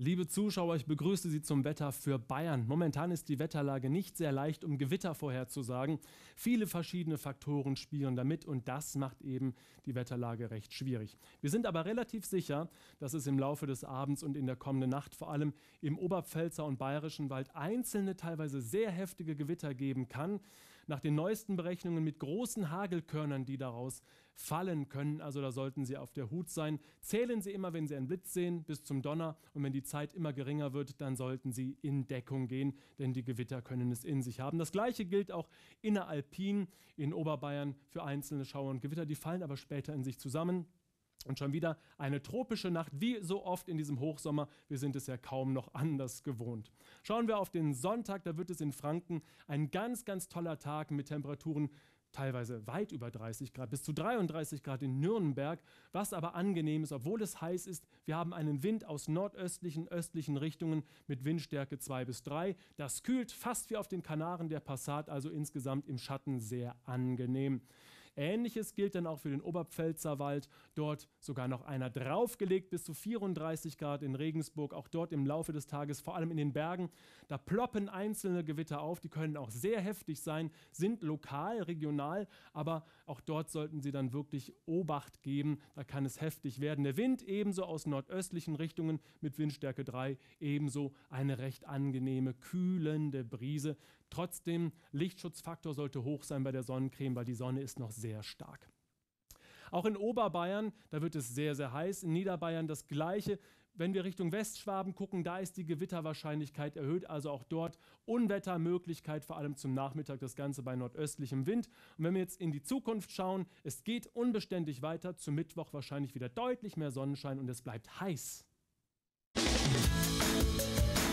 Liebe Zuschauer, ich begrüße Sie zum Wetter für Bayern. Momentan ist die Wetterlage nicht sehr leicht, um Gewitter vorherzusagen. Viele verschiedene Faktoren spielen damit und das macht eben die Wetterlage recht schwierig. Wir sind aber relativ sicher, dass es im Laufe des Abends und in der kommenden Nacht vor allem im Oberpfälzer und Bayerischen Wald einzelne, teilweise sehr heftige Gewitter geben kann. Nach den neuesten Berechnungen mit großen Hagelkörnern, die daraus fallen können. Also da sollten Sie auf der Hut sein. Zählen Sie immer, wenn Sie einen Blitz sehen, bis zum Donner und wenn die Zeit immer geringer wird, dann sollten Sie in Deckung gehen, denn die Gewitter können es in sich haben. Das gleiche gilt auch inneralpin in Oberbayern für einzelne Schauer und Gewitter, die fallen aber später in sich zusammen. Und schon wieder eine tropische Nacht, wie so oft in diesem Hochsommer. Wir sind es ja kaum noch anders gewohnt. Schauen wir auf den Sonntag, da wird es in Franken ein ganz, ganz toller Tag mit Temperaturen teilweise weit über 30 Grad, bis zu 33 Grad in Nürnberg, was aber angenehm ist, obwohl es heiß ist. Wir haben einen Wind aus nordöstlichen, östlichen Richtungen mit Windstärke 2 bis 3. Das kühlt fast wie auf den Kanaren der Passat, also insgesamt im Schatten sehr angenehm. Ähnliches gilt dann auch für den Oberpfälzerwald. Dort sogar noch einer draufgelegt bis zu 34 Grad in Regensburg. Auch dort im Laufe des Tages, vor allem in den Bergen, da ploppen einzelne Gewitter auf. Die können auch sehr heftig sein, sind lokal, regional, aber auch dort sollten Sie dann wirklich Obacht geben. Da kann es heftig werden. Der Wind ebenso aus nordöstlichen Richtungen mit Windstärke 3, ebenso eine recht angenehme, kühlende Brise. Trotzdem, Lichtschutzfaktor sollte hoch sein bei der Sonnencreme, weil die Sonne ist noch sehr stark. Auch in Oberbayern, da wird es sehr, sehr heiß. In Niederbayern das Gleiche. Wenn wir Richtung Westschwaben gucken, da ist die Gewitterwahrscheinlichkeit erhöht, also auch dort Unwettermöglichkeit, vor allem zum Nachmittag, das Ganze bei nordöstlichem Wind. Und wenn wir jetzt in die Zukunft schauen, es geht unbeständig weiter, zum Mittwoch wahrscheinlich wieder deutlich mehr Sonnenschein und es bleibt heiß. Musik